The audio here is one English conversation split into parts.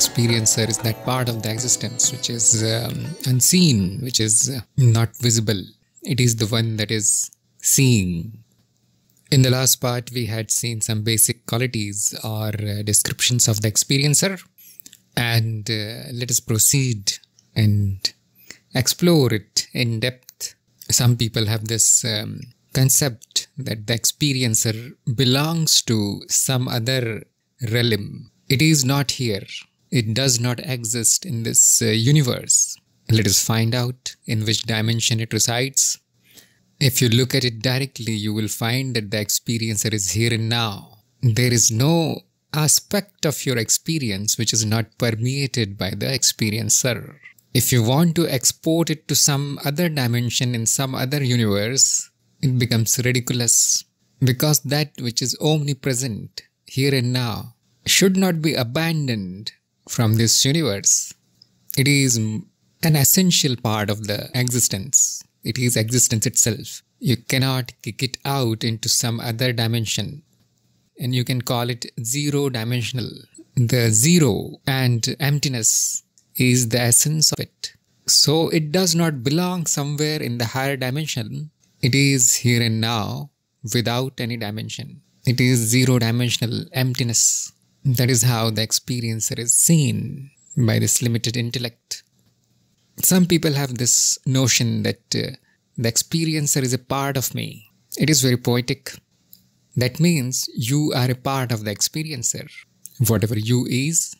experiencer is that part of the existence which is um, unseen, which is not visible. It is the one that is seeing. In the last part, we had seen some basic qualities or uh, descriptions of the experiencer, and uh, let us proceed and explore it in depth. Some people have this um, concept that the experiencer belongs to some other realm. It is not here. It does not exist in this uh, universe. Let us find out in which dimension it resides. If you look at it directly, you will find that the experiencer is here and now. There is no aspect of your experience which is not permeated by the experiencer. If you want to export it to some other dimension in some other universe, it becomes ridiculous because that which is omnipresent here and now should not be abandoned from this universe. It is an essential part of the existence. It is existence itself. You cannot kick it out into some other dimension. And you can call it zero dimensional. The zero and emptiness is the essence of it. So it does not belong somewhere in the higher dimension. It is here and now without any dimension. It is zero dimensional emptiness. That is how the experiencer is seen by this limited intellect. Some people have this notion that uh, the experiencer is a part of me. It is very poetic. That means you are a part of the experiencer, whatever you is.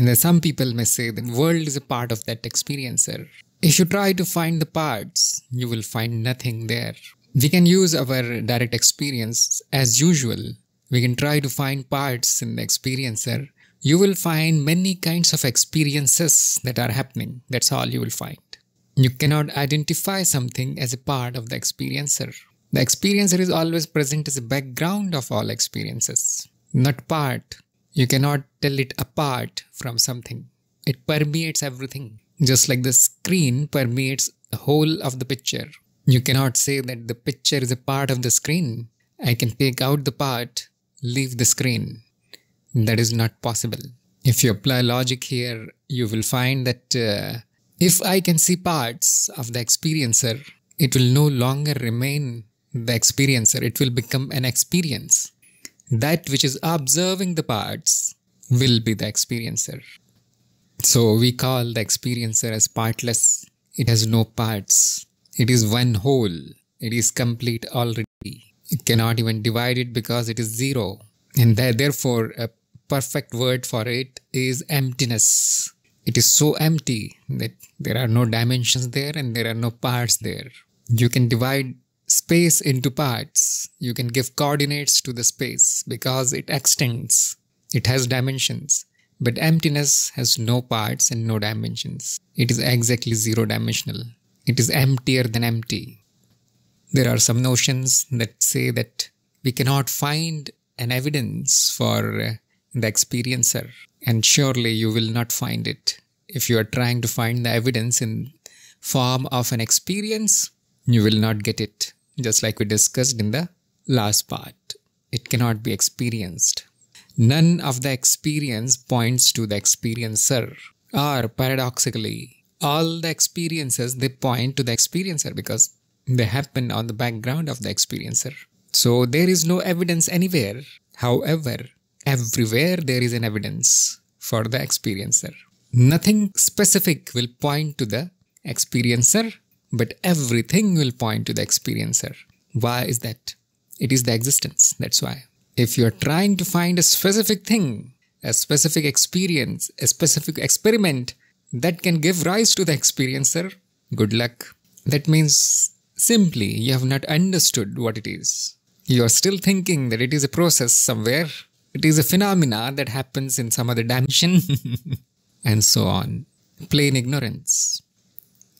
And then some people may say the world is a part of that experiencer. If you try to find the parts, you will find nothing there. We can use our direct experience as usual we can try to find parts in the experiencer. You will find many kinds of experiences that are happening. That's all you will find. You cannot identify something as a part of the experiencer. The experiencer is always present as a background of all experiences, not part. You cannot tell it apart from something. It permeates everything, just like the screen permeates the whole of the picture. You cannot say that the picture is a part of the screen. I can take out the part leave the screen. That is not possible. If you apply logic here, you will find that uh, if I can see parts of the experiencer, it will no longer remain the experiencer. It will become an experience. That which is observing the parts will be the experiencer. So we call the experiencer as partless. It has no parts. It is one whole. It is complete already. It cannot even divide it because it is zero. And th therefore, a perfect word for it is emptiness. It is so empty that there are no dimensions there and there are no parts there. You can divide space into parts. You can give coordinates to the space because it extends. It has dimensions. But emptiness has no parts and no dimensions. It is exactly zero dimensional. It is emptier than empty. There are some notions that say that we cannot find an evidence for uh, the experiencer, and surely you will not find it. If you are trying to find the evidence in form of an experience, you will not get it, just like we discussed in the last part. It cannot be experienced. None of the experience points to the experiencer, or paradoxically, all the experiences they point to the experiencer because they happen on the background of the experiencer. So there is no evidence anywhere. However, everywhere there is an evidence for the experiencer. Nothing specific will point to the experiencer, but everything will point to the experiencer. Why is that? It is the existence, that's why. If you're trying to find a specific thing, a specific experience, a specific experiment that can give rise to the experiencer, good luck. That means Simply, you have not understood what it is. You are still thinking that it is a process somewhere, it is a phenomena that happens in some other dimension, and so on. Plain ignorance.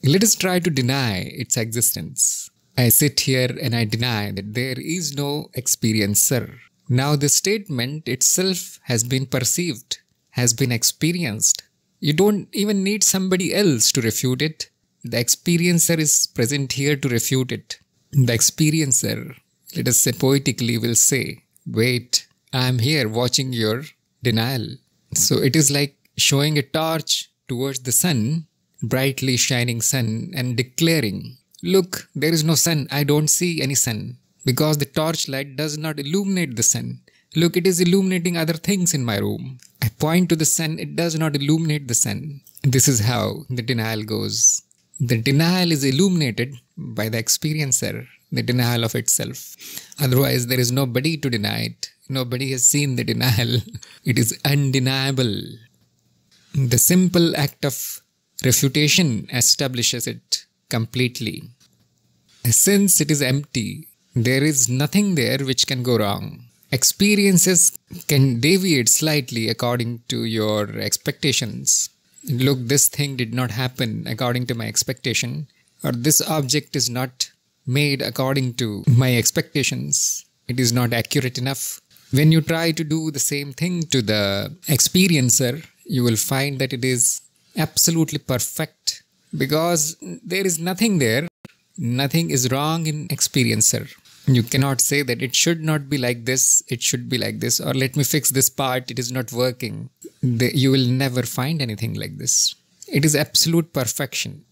Let us try to deny its existence. I sit here and I deny that there is no experiencer. Now, the statement itself has been perceived, has been experienced. You don't even need somebody else to refute it. The experiencer is present here to refute it. The experiencer, let us say poetically, will say, Wait, I am here watching your denial. So it is like showing a torch towards the sun, brightly shining sun, and declaring, Look, there is no sun. I don't see any sun. Because the torchlight does not illuminate the sun. Look, it is illuminating other things in my room. I point to the sun, it does not illuminate the sun. This is how the denial goes. The denial is illuminated by the experiencer, the denial of itself. Otherwise, there is nobody to deny it. Nobody has seen the denial. it is undeniable. The simple act of refutation establishes it completely. Since it is empty, there is nothing there which can go wrong. Experiences can deviate slightly according to your expectations look, this thing did not happen according to my expectation, or this object is not made according to my expectations, it is not accurate enough. When you try to do the same thing to the experiencer, you will find that it is absolutely perfect because there is nothing there, nothing is wrong in experiencer you cannot say that it should not be like this it should be like this or let me fix this part it is not working the, you will never find anything like this it is absolute perfection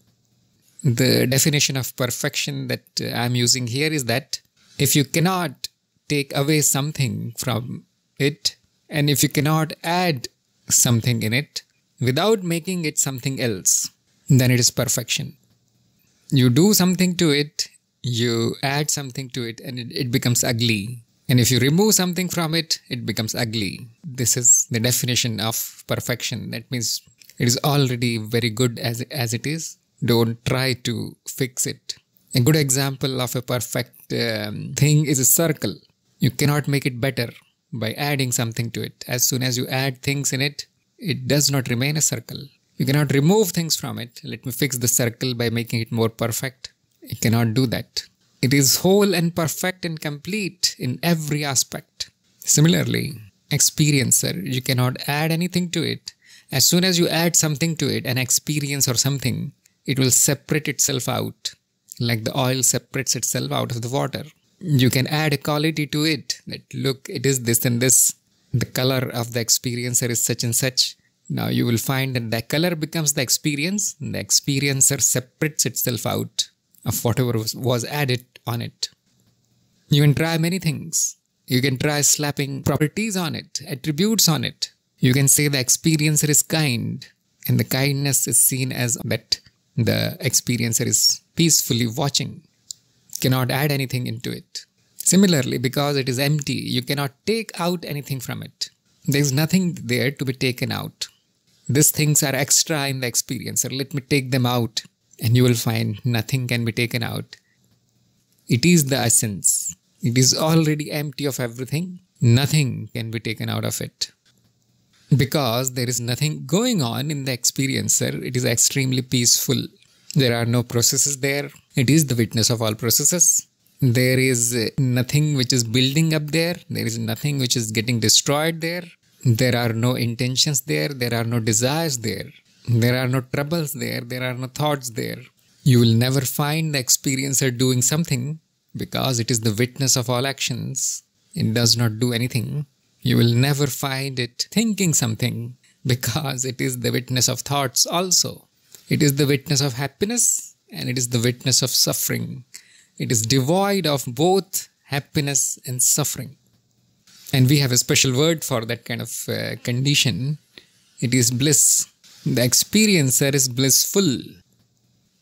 the definition of perfection that uh, i'm using here is that if you cannot take away something from it and if you cannot add something in it without making it something else then it is perfection you do something to it you add something to it and it, it becomes ugly. And if you remove something from it, it becomes ugly. This is the definition of perfection. That means it is already very good as, as it is. Don't try to fix it. A good example of a perfect um, thing is a circle. You cannot make it better by adding something to it. As soon as you add things in it, it does not remain a circle. You cannot remove things from it. Let me fix the circle by making it more perfect. It cannot do that. It is whole and perfect and complete in every aspect. Similarly, experiencer, you cannot add anything to it. As soon as you add something to it, an experience or something, it will separate itself out, like the oil separates itself out of the water. You can add a quality to it that look, it is this and this. The color of the experiencer is such and such. Now you will find that the color becomes the experience, the experiencer separates itself out of whatever was, was added on it. You can try many things. You can try slapping properties on it, attributes on it. You can say the experiencer is kind, and the kindness is seen as that the experiencer is peacefully watching. Cannot add anything into it. Similarly, because it is empty, you cannot take out anything from it. There is nothing there to be taken out. These things are extra in the experiencer. Let me take them out and you will find nothing can be taken out. It is the essence. It is already empty of everything. Nothing can be taken out of it. Because there is nothing going on in the experiencer, it is extremely peaceful. There are no processes there. It is the witness of all processes. There is uh, nothing which is building up there. There is nothing which is getting destroyed there. There are no intentions there. There are no desires there. There are no troubles there, there are no thoughts there. You will never find the experiencer doing something because it is the witness of all actions. It does not do anything. You will never find it thinking something because it is the witness of thoughts also. It is the witness of happiness and it is the witness of suffering. It is devoid of both happiness and suffering. And we have a special word for that kind of uh, condition. It is bliss. The experiencer is blissful.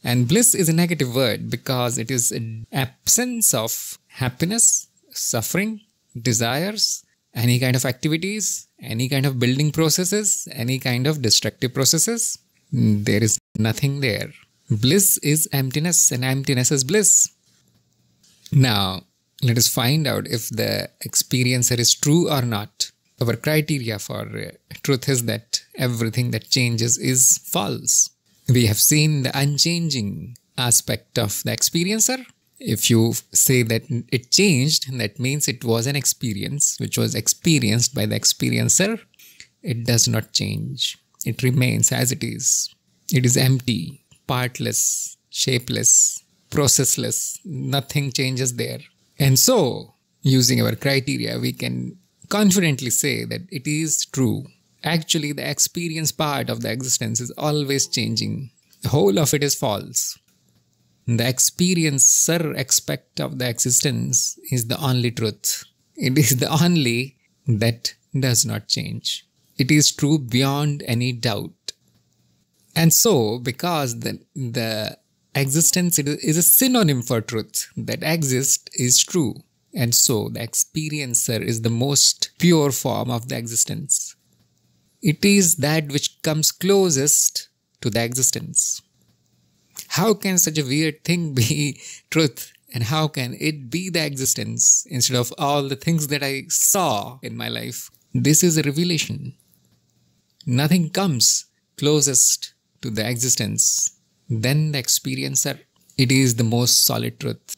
And bliss is a negative word because it is an absence of happiness, suffering, desires, any kind of activities, any kind of building processes, any kind of destructive processes. There is nothing there. Bliss is emptiness and emptiness is bliss. Now, let us find out if the experiencer is true or not our criteria for uh, truth is that everything that changes is false. We have seen the unchanging aspect of the experiencer. If you say that it changed, that means it was an experience which was experienced by the experiencer. It does not change, it remains as it is. It is empty, partless, shapeless, processless, nothing changes there. And so, using our criteria, we can confidently say that it is true. Actually, the experience part of the existence is always changing. The whole of it is false. The experiencer aspect of the existence is the only truth. It is the only that does not change. It is true beyond any doubt. And so, because the, the existence is a synonym for truth, that exists is true. And so the experiencer is the most pure form of the existence. It is that which comes closest to the existence. How can such a weird thing be truth? And how can it be the existence instead of all the things that I saw in my life? This is a revelation. Nothing comes closest to the existence than the experiencer. It is the most solid truth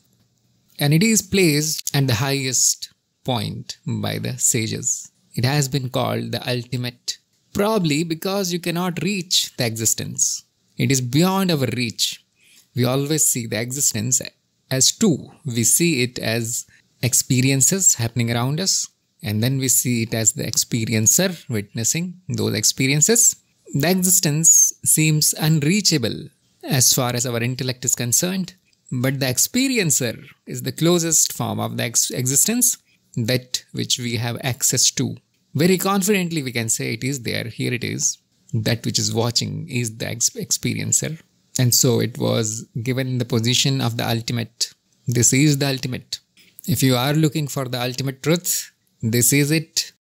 and it is placed at the highest point by the sages. It has been called the ultimate, probably because you cannot reach the existence. It is beyond our reach. We always see the existence as two. We see it as experiences happening around us, and then we see it as the experiencer witnessing those experiences. The existence seems unreachable as far as our intellect is concerned, but the experiencer is the closest form of the ex existence, that which we have access to. Very confidently, we can say it is there, here it is. That which is watching is the ex experiencer. And so it was given the position of the ultimate. This is the ultimate. If you are looking for the ultimate truth, this is it.